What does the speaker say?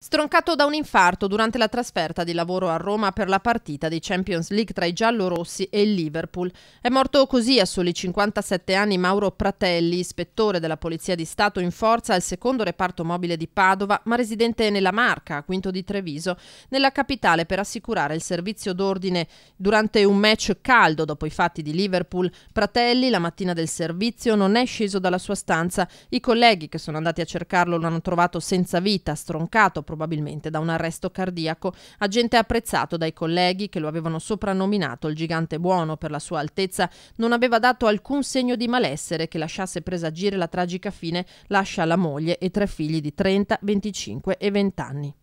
Stroncato da un infarto durante la trasferta di lavoro a Roma per la partita di Champions League tra i giallorossi e il Liverpool. È morto così a soli 57 anni Mauro Pratelli, ispettore della Polizia di Stato in forza al secondo reparto mobile di Padova, ma residente nella Marca, a Quinto di Treviso, nella capitale per assicurare il servizio d'ordine durante un match caldo dopo i fatti di Liverpool. Pratelli, la mattina del servizio, non è sceso dalla sua stanza. I colleghi che sono andati a cercarlo lo hanno trovato senza vita, stroncato probabilmente da un arresto cardiaco, agente apprezzato dai colleghi che lo avevano soprannominato il gigante buono per la sua altezza, non aveva dato alcun segno di malessere che lasciasse presagire la tragica fine, lascia la moglie e tre figli di 30, 25 e 20 anni.